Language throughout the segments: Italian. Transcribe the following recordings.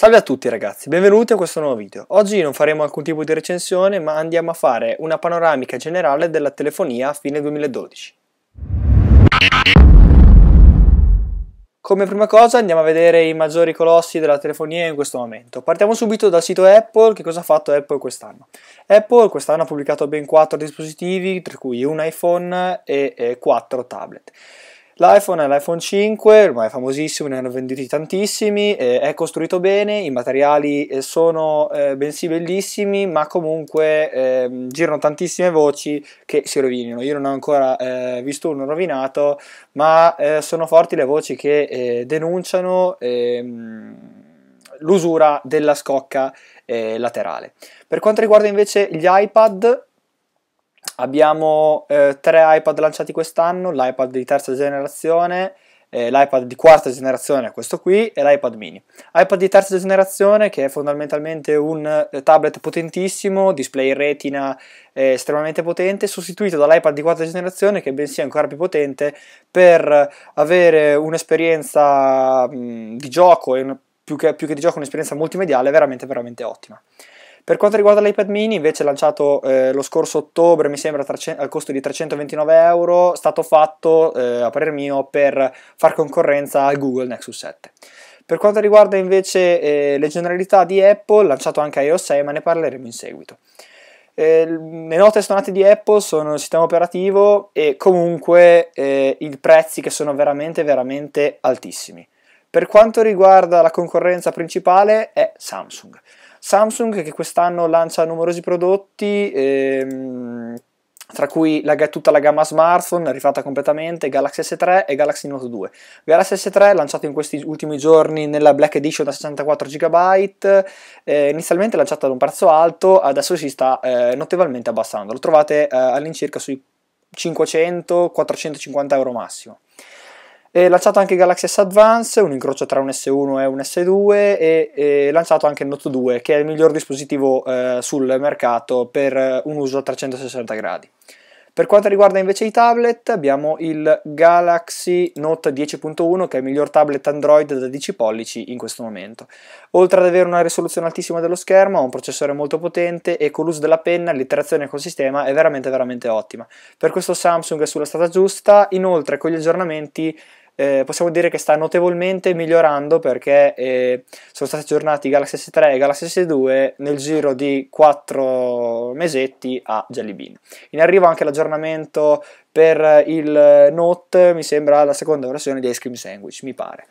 Salve a tutti ragazzi, benvenuti a questo nuovo video. Oggi non faremo alcun tipo di recensione ma andiamo a fare una panoramica generale della telefonia a fine 2012. Come prima cosa andiamo a vedere i maggiori colossi della telefonia in questo momento. Partiamo subito dal sito Apple, che cosa ha fatto Apple quest'anno? Apple quest'anno ha pubblicato ben 4 dispositivi, tra cui un iPhone e 4 tablet. L'iPhone è l'iPhone 5, ormai è famosissimo, ne hanno venduti tantissimi, eh, è costruito bene, i materiali eh, sono eh, bensì bellissimi, ma comunque eh, girano tantissime voci che si rovinano. Io non ho ancora eh, visto uno rovinato, ma eh, sono forti le voci che denunciano ehm, l'usura della scocca laterale. Per quanto riguarda invece gli iPad, Abbiamo eh, tre iPad lanciati quest'anno, l'iPad di terza generazione, eh, l'iPad di quarta generazione, questo qui, e l'iPad mini. iPad di terza generazione che è fondamentalmente un eh, tablet potentissimo, display retina eh, estremamente potente, sostituito dall'iPad di quarta generazione che bensì è ancora più potente per avere un'esperienza mh, di gioco, e un, più, che, più che di gioco un'esperienza multimediale veramente, veramente ottima. Per quanto riguarda l'iPad mini, invece lanciato eh, lo scorso ottobre, mi sembra, 300, al costo di 329 euro, è stato fatto, eh, a parer mio, per far concorrenza al Google Nexus 7. Per quanto riguarda invece eh, le generalità di Apple, lanciato anche iOS 6, ma ne parleremo in seguito. Eh, le note stonate di Apple sono il sistema operativo e comunque eh, i prezzi che sono veramente, veramente altissimi. Per quanto riguarda la concorrenza principale è Samsung. Samsung che quest'anno lancia numerosi prodotti, ehm, tra cui la, tutta la gamma smartphone rifatta completamente, Galaxy S3 e Galaxy Note 2. Galaxy S3 lanciato in questi ultimi giorni nella Black Edition da 64 GB, eh, inizialmente lanciato ad un prezzo alto, adesso si sta eh, notevolmente abbassando, lo trovate eh, all'incirca sui 500-450 euro massimo. E lanciato anche Galaxy S Advance, un incrocio tra un S1 e un S2 e, e lanciato anche il Note 2 che è il miglior dispositivo eh, sul mercato per eh, un uso a 360 gradi. Per quanto riguarda invece i tablet abbiamo il Galaxy Note 10.1 che è il miglior tablet Android da 10 pollici in questo momento. Oltre ad avere una risoluzione altissima dello schermo ha un processore molto potente e con l'uso della penna l'interazione col sistema è veramente veramente ottima. Per questo Samsung è sulla strada giusta, inoltre con gli aggiornamenti eh, possiamo dire che sta notevolmente migliorando perché eh, sono stati aggiornati Galaxy S3 e Galaxy S2 nel giro di 4 mesetti a Jelly Bean. In arrivo anche l'aggiornamento per il Note, mi sembra la seconda versione di Ice Cream Sandwich, mi pare.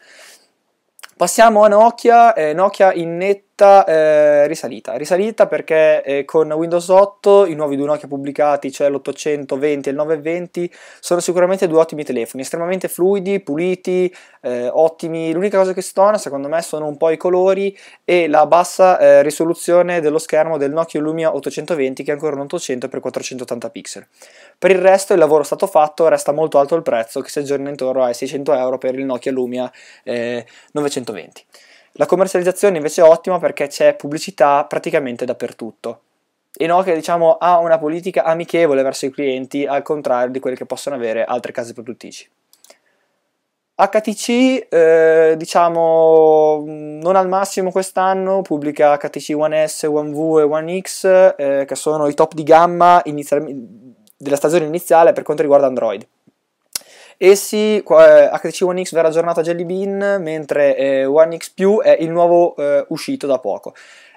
Passiamo a Nokia, eh, Nokia in netto risalita, eh, risalita, risalita perché eh, con Windows 8 i nuovi due Nokia pubblicati, cioè l'820 e il 920, sono sicuramente due ottimi telefoni, estremamente fluidi, puliti, eh, ottimi. L'unica cosa che stona secondo me sono un po' i colori e la bassa eh, risoluzione dello schermo del Nokia Lumia 820 che è ancora un 800 x 480 pixel. Per il resto il lavoro stato fatto, resta molto alto il prezzo che si aggiorna intorno ai 600 euro per il Nokia Lumia 920. Eh, la commercializzazione invece è ottima perché c'è pubblicità praticamente dappertutto. Enoch diciamo, ha una politica amichevole verso i clienti, al contrario di quelle che possono avere altre case produttrici. HTC, eh, diciamo, mm, non al massimo quest'anno, pubblica HTC One S, One V e One X, eh, che sono i top di gamma della stagione iniziale per quanto riguarda Android. Essi, eh, HTC One X verrà aggiornato a Jelly Bean, mentre eh, One X Plus è il nuovo eh, uscito da poco.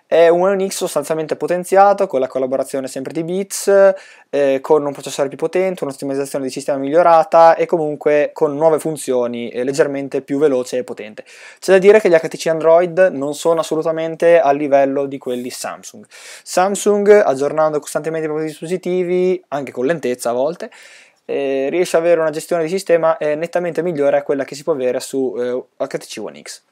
È un One X sostanzialmente potenziato, con la collaborazione sempre di Beats, eh, con un processore più potente, un'ottimizzazione di sistema migliorata e comunque con nuove funzioni eh, leggermente più veloce e potente. C'è da dire che gli HTC Android non sono assolutamente a livello di quelli Samsung. Samsung, aggiornando costantemente i propri dispositivi, anche con lentezza a volte, eh, riesce ad avere una gestione di sistema eh, nettamente migliore a quella che si può avere su HTC eh, One X.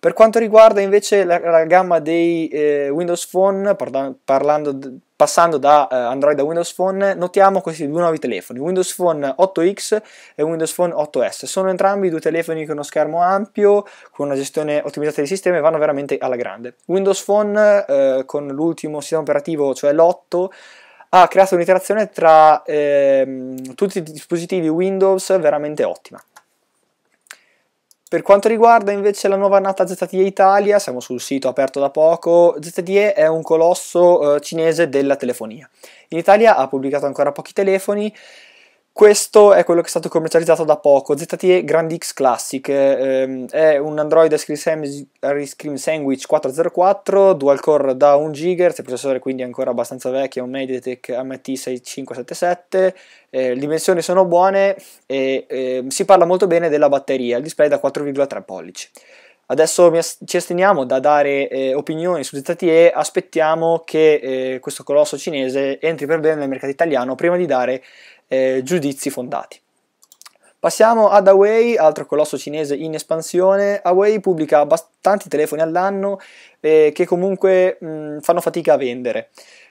Per quanto riguarda invece la, la gamma dei eh, Windows Phone, parlando, passando da eh, Android a Windows Phone, notiamo questi due nuovi telefoni, Windows Phone 8X e Windows Phone 8S. Sono entrambi due telefoni con uno schermo ampio, con una gestione ottimizzata di sistema e vanno veramente alla grande. Windows Phone eh, con l'ultimo sistema operativo, cioè l'8, ha creato un'interazione tra ehm, tutti i dispositivi Windows veramente ottima. Per quanto riguarda invece la nuova annata ZTE Italia, siamo sul sito aperto da poco, ZTE è un colosso eh, cinese della telefonia. In Italia ha pubblicato ancora pochi telefoni questo è quello che è stato commercializzato da poco, ZTE Grand X Classic, ehm, è un Android Ice Cream Sandwich 404, dual core da 1 GHz, processore quindi ancora abbastanza vecchio, è un MediaTek MT6577, eh, le dimensioni sono buone e eh, si parla molto bene della batteria, il display da 4,3 pollici. Adesso ci asteniamo da dare eh, opinioni su ZTE, aspettiamo che eh, questo colosso cinese entri per bene nel mercato italiano prima di dare eh, giudizi fondati. Passiamo ad Huawei, altro colosso cinese in espansione. Huawei pubblica abbastanti telefoni all'anno eh, che comunque mh, fanno fatica a vendere.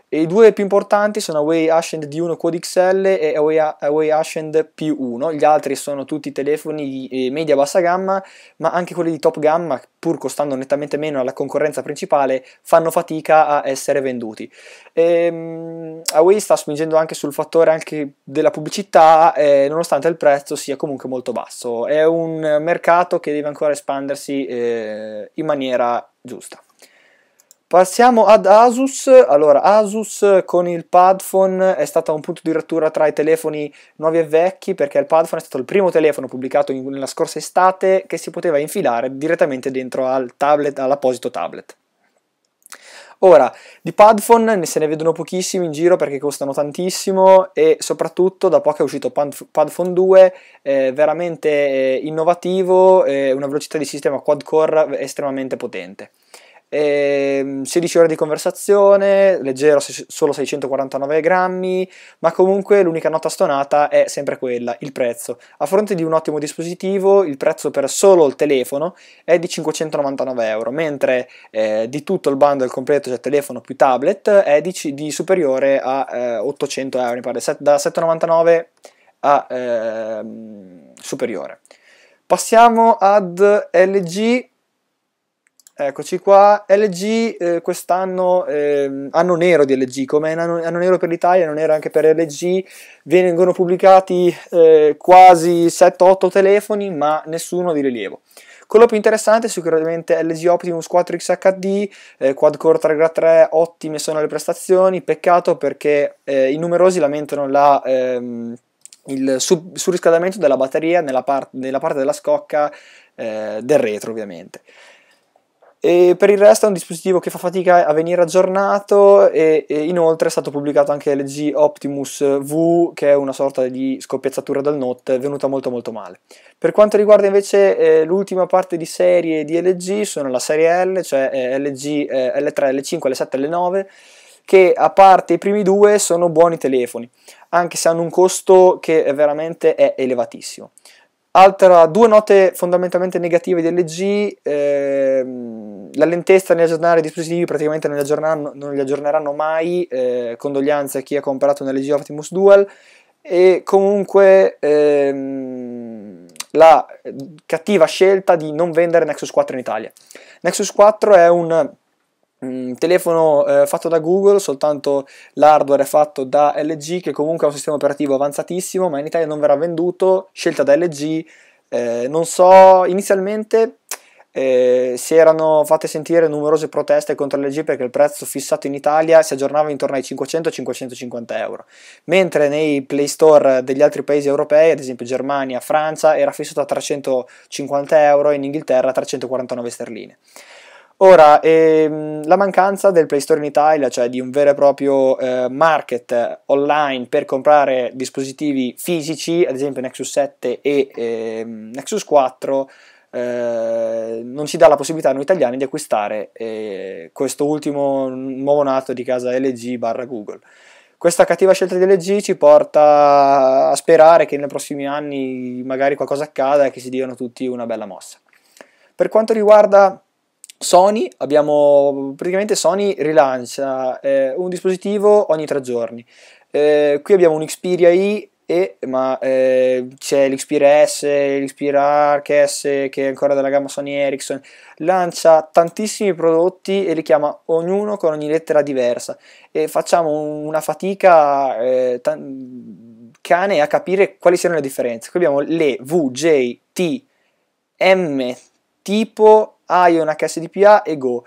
E I due più importanti sono Away Ascend D1 Code XL e Away, Away Ascend P1. Gli altri sono tutti telefoni eh, media-bassa gamma, ma anche quelli di top gamma, pur costando nettamente meno alla concorrenza principale, fanno fatica a essere venduti. E, ehm, Away sta spingendo anche sul fattore anche della pubblicità, eh, nonostante il prezzo sia comunque molto basso. È un mercato che deve ancora espandersi eh, in maniera giusta. Passiamo ad Asus, allora Asus con il Padphone è stata un punto di rottura tra i telefoni nuovi e vecchi perché il Padphone è stato il primo telefono pubblicato in, nella scorsa estate che si poteva infilare direttamente dentro al tablet, all'apposito tablet. Ora, di Padphone ne se ne vedono pochissimi in giro perché costano tantissimo e soprattutto da poco è uscito Padphone 2, eh, veramente innovativo, eh, una velocità di sistema quad core estremamente potente. Eh, 16 ore di conversazione, leggero solo 649 grammi, ma comunque l'unica nota stonata è sempre quella, il prezzo. A fronte di un ottimo dispositivo, il prezzo per solo il telefono è di 599 euro, mentre eh, di tutto il bundle completo, cioè telefono più tablet, è di, di superiore a eh, 800 euro, mi pare, da 799 a ehm, superiore. Passiamo ad LG Eccoci qua, LG eh, quest'anno, eh, anno nero di LG, come anno, anno, nero per l'Italia, anno nero anche per LG, vengono pubblicati eh, quasi 7-8 telefoni ma nessuno di rilievo. Quello più interessante è sicuramente LG Optimus 4X HD, eh, quad-core 3x3, ottime sono le prestazioni, peccato perché eh, i numerosi lamentano la... Ehm, il surriscaldamento della batteria nella, part- nella parte della scocca eh, del retro ovviamente. E per il resto è un dispositivo che fa fatica a venire aggiornato e, e, inoltre è stato pubblicato anche LG Optimus V che è una sorta di scoppiazzatura dal Note venuta molto molto male. Per quanto riguarda invece eh, l'ultima parte di serie di LG sono la serie L, cioè eh, LG eh, L3, L5, L7, L9 che a parte i primi due sono buoni telefoni anche se hanno un costo che veramente è elevatissimo. Altra, due note fondamentalmente negative di LG, ehm, la lentezza nel aggiornare i dispositivi praticamente non li aggiorneranno, non li aggiorneranno mai, eh, condoglianze a chi ha comprato un LG Optimus Dual e comunque ehm, la cattiva scelta di non vendere Nexus 4 in Italia. Nexus 4 è un Mm, telefono eh, fatto da Google, soltanto l'hardware è fatto da LG che comunque ha un sistema operativo avanzatissimo, ma in Italia non verrà venduto, scelta da LG, eh, non so, inizialmente eh, si erano fatte sentire numerose proteste contro LG perché il prezzo fissato in Italia si aggiornava intorno ai 500-550 euro, mentre nei Play Store degli altri paesi europei, ad esempio Germania, Francia, era fissato a 350 euro e in Inghilterra a 349 sterline. Ora, ehm, la mancanza del Play Store in Italia, cioè di un vero e proprio eh, market online per comprare dispositivi fisici, ad esempio Nexus 7 e ehm, Nexus 4, eh, non ci dà la possibilità a noi italiani di acquistare eh, questo ultimo nuovo nato di casa LG barra Google. Questa cattiva scelta di LG ci porta a sperare che nei prossimi anni magari qualcosa accada e che si diano tutti una bella mossa. Per quanto riguarda Sony, abbiamo, praticamente Sony rilancia eh, un dispositivo ogni tre giorni. Eh, qui abbiamo un Xperia I, e, ma eh, c'è l'Xperia S, l'Xperia Arc S che è ancora della gamma Sony Ericsson. Lancia tantissimi prodotti e li chiama ognuno con ogni lettera diversa. E facciamo un, una fatica eh, cane a capire quali siano le differenze. Qui abbiamo le V, J, T, M tipo Ion, HSDPA e Go.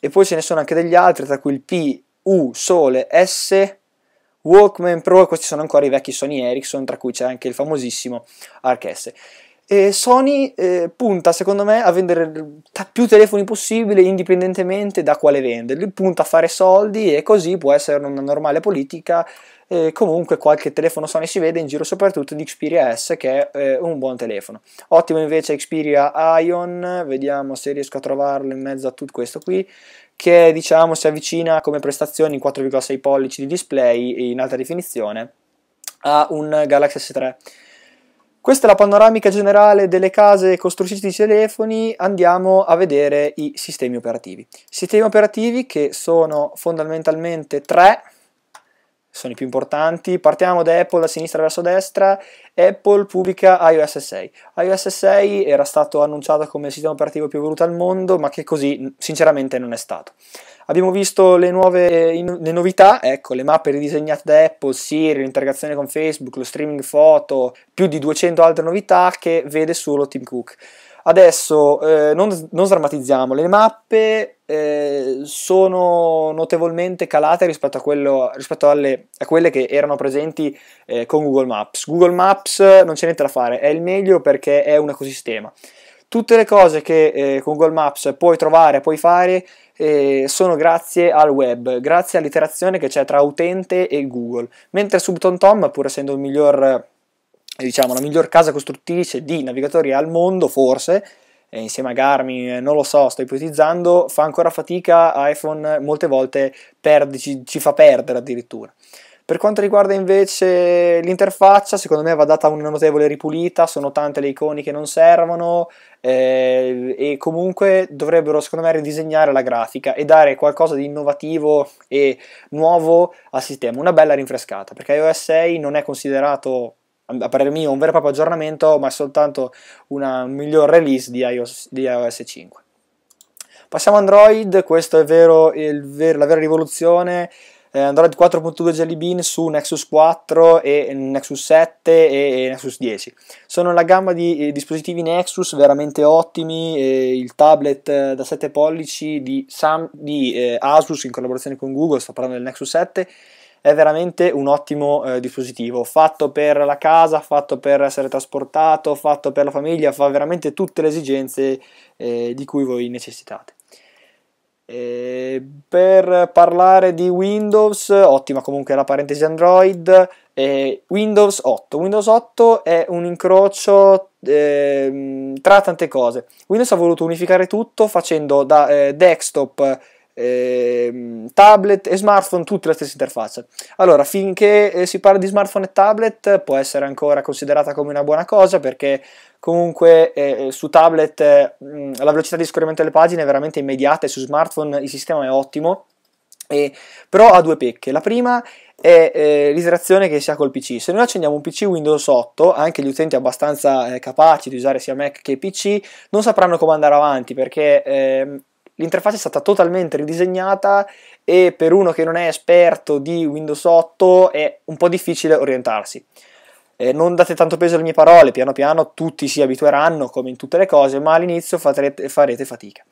E poi ce ne sono anche degli altri, tra cui il P, U, Sole, S, Walkman Pro, questi sono ancora i vecchi Sony Ericsson, tra cui c'è anche il famosissimo Arc S. E Sony eh, punta, secondo me, a vendere t- più telefoni possibile indipendentemente da quale vende. Lui punta a fare soldi e così può essere una normale politica. Eh, comunque qualche telefono Sony si vede in giro, soprattutto di Xperia S, che è eh, un buon telefono. Ottimo invece Xperia Ion, vediamo se riesco a trovarlo in mezzo a tutto questo qui che diciamo si avvicina come prestazioni in 4,6 pollici di display in alta definizione a un Galaxy S3 questa è la panoramica generale delle case costruttrici di telefoni, andiamo a vedere i sistemi operativi. Sistemi operativi che sono fondamentalmente tre, sono i più importanti. Partiamo da Apple da sinistra verso destra. Apple pubblica iOS 6. iOS 6 era stato annunciato come il sistema operativo più voluto al mondo, ma che così sinceramente non è stato. Abbiamo visto le nuove eh, le novità, ecco, le mappe ridisegnate da Apple, Siri, l'integrazione con Facebook, lo streaming foto, più di 200 altre novità che vede solo Tim Cook. Adesso eh, non, non sdrammatizziamo, le mappe eh, sono notevolmente calate rispetto, a, quello, rispetto alle, a quelle che erano presenti eh, con Google Maps. Google Maps non c'è niente da fare, è il meglio perché è un ecosistema. Tutte le cose che eh, con Google Maps puoi trovare, puoi fare, eh, sono grazie al web, grazie all'iterazione che c'è tra utente e Google. Mentre SubtonTom, pur essendo il miglior, eh, diciamo, la miglior casa costruttrice di navigatori al mondo, forse, eh, insieme a Garmin, eh, non lo so, sto ipotizzando, fa ancora fatica, iPhone eh, molte volte perde, ci, ci fa perdere addirittura. Per quanto riguarda invece l'interfaccia, secondo me va data una notevole ripulita, sono tante le icone che non servono eh, e comunque dovrebbero secondo me ridisegnare la grafica e dare qualcosa di innovativo e nuovo al sistema, una bella rinfrescata, perché iOS 6 non è considerato a parere mio un vero e proprio aggiornamento, ma soltanto una miglior release di iOS, di iOS 5. Passiamo a Android, questa è vero, vero, la vera rivoluzione. Eh, Android 4.2 Jelly Bean su Nexus 4 e Nexus 7 e Nexus 10. Sono la gamma di eh, dispositivi Nexus veramente ottimi, eh, il tablet da 7 pollici di Asus in collaborazione con Google, sto parlando del Nexus 7 è veramente un ottimo eh, dispositivo, fatto per la casa, fatto per essere trasportato, fatto per la famiglia, fa veramente tutte le esigenze eh, di cui voi necessitate. E eh, per parlare di Windows, ottima comunque la parentesi Android, eh, Windows 8. Windows 8 è un incrocio eh, tra tante cose. Windows ha voluto unificare tutto facendo da eh, desktop eh, tablet e smartphone, tutte la stessa interfaccia. Allora, finché eh, si parla di smartphone e tablet, può essere ancora considerata come una buona cosa perché comunque eh, eh su tablet mh, mm, la velocità di scorrimento delle pagine è veramente immediata e su smartphone il sistema è ottimo. E, però ha due pecche. La prima è eh, l'isolazione che si ha col PC. Se noi accendiamo un PC Windows 8, anche gli utenti abbastanza eh, capaci di usare sia Mac che PC non sapranno come andare avanti perché eh, L'interfaccia è stata totalmente ridisegnata e per uno che non è esperto di Windows 8 è un po' difficile orientarsi. Eh, non date tanto peso alle mie parole, piano piano tutti si abitueranno come in tutte le cose, ma all'inizio farete, farete fatica.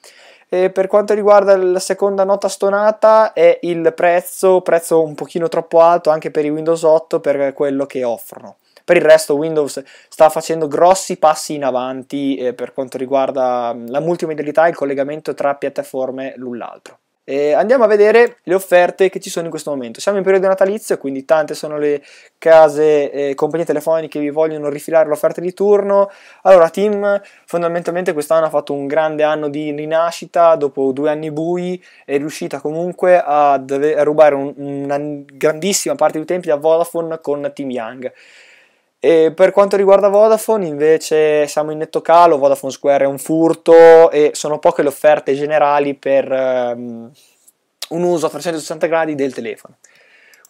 E per quanto riguarda la seconda nota stonata è il prezzo, prezzo un pochino troppo alto anche per i Windows 8 per quello che offrono. Per il resto Windows sta facendo grossi passi in avanti eh, per quanto riguarda mm, la multimedialità e il collegamento tra piattaforme l'un l'altro. E andiamo a vedere le offerte che ci sono in questo momento. Siamo in periodo natalizio, quindi tante sono le case e eh, compagnie telefoniche che vi vogliono rifilare l'offerta di turno. Allora, Tim fondamentalmente quest'anno ha fatto un grande anno di rinascita, dopo due anni bui è riuscita comunque a, deve, a rubare un, una grandissima parte di utenti da Vodafone con Tim Young. E per quanto riguarda Vodafone invece siamo in netto calo, Vodafone Square è un furto e sono poche le offerte generali per um, un uso a 360 gradi del telefono.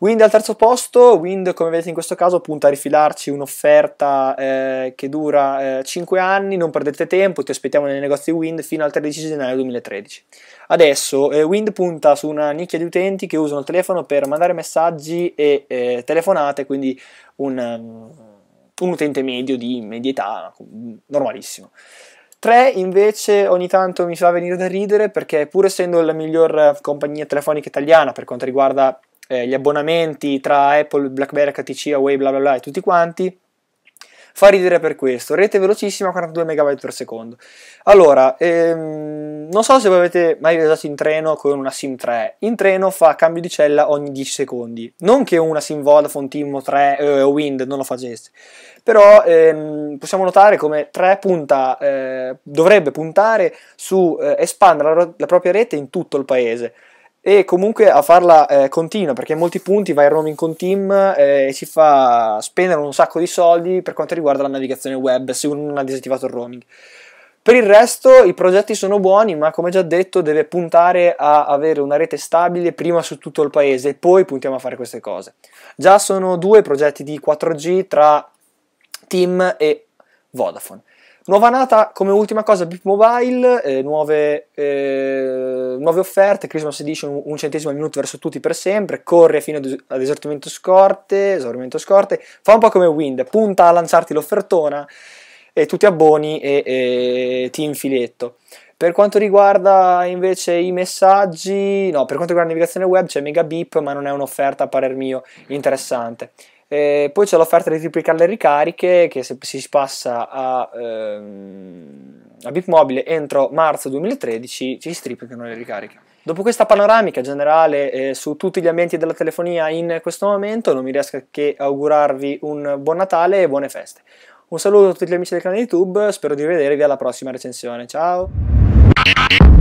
Wind al terzo posto, Wind come vedete in questo caso punta a rifilarci un'offerta eh, che dura eh, 5 anni, non perdete tempo, ti aspettiamo nei negozi Wind fino al 13 gennaio 2013. Adesso eh, Wind punta su una nicchia di utenti che usano il telefono per mandare messaggi e eh, telefonate, quindi un... Um, un utente medio di media età, normalissimo. 3 invece ogni tanto mi fa venire da ridere perché pur essendo la miglior eh, compagnia telefonica italiana per quanto riguarda eh, gli abbonamenti tra Apple, BlackBerry, HTC, Huawei, bla bla bla e tutti quanti, fa ridere per questo. Rete velocissima 42 Mbps. Allora, ehm, non so se voi avete mai viaggiato in treno con una SIM 3. In treno fa cambio di cella ogni 10 secondi. Non che una SIM Vodafone, Timmo 3 eh, o eh, Wind non lo facesse. Però ehm, possiamo notare come 3 punta, eh, dovrebbe puntare su eh, espandere la, la propria rete in tutto il paese e comunque a farla eh, continua perché in molti punti va in roaming con team eh, e si fa spendere un sacco di soldi per quanto riguarda la navigazione web se uno non ha disattivato il roaming. Per il resto i progetti sono buoni, ma come già detto deve puntare a avere una rete stabile prima su tutto il paese e poi puntiamo a fare queste cose. Già sono due progetti di 4G tra Team e Vodafone. Nuova nata come ultima cosa Bip Mobile, eh, nuove, eh, nuove, offerte, Christmas Edition un centesimo al minuto verso tutti per sempre, corre fino ad esaurimento scorte, esaurimento scorte, fa un po' come Wind, punta a lanciarti l'offertona e tu ti abboni e, e ti infiletto. Per quanto riguarda invece i messaggi, no, per quanto riguarda la navigazione web c'è Megabip, ma non è un'offerta a parer mio interessante. Eh, poi c'è l'offerta di triplicare le ricariche che se si passa a, ehm, a Bitmobile entro marzo 2013 ci si triplicano le ricariche. Dopo questa panoramica generale eh, su tutti gli ambienti della telefonia in questo momento non mi riesco che augurarvi un buon Natale e buone feste. Un saluto a tutti gli amici del canale YouTube, spero di rivedervi alla prossima recensione, ciao!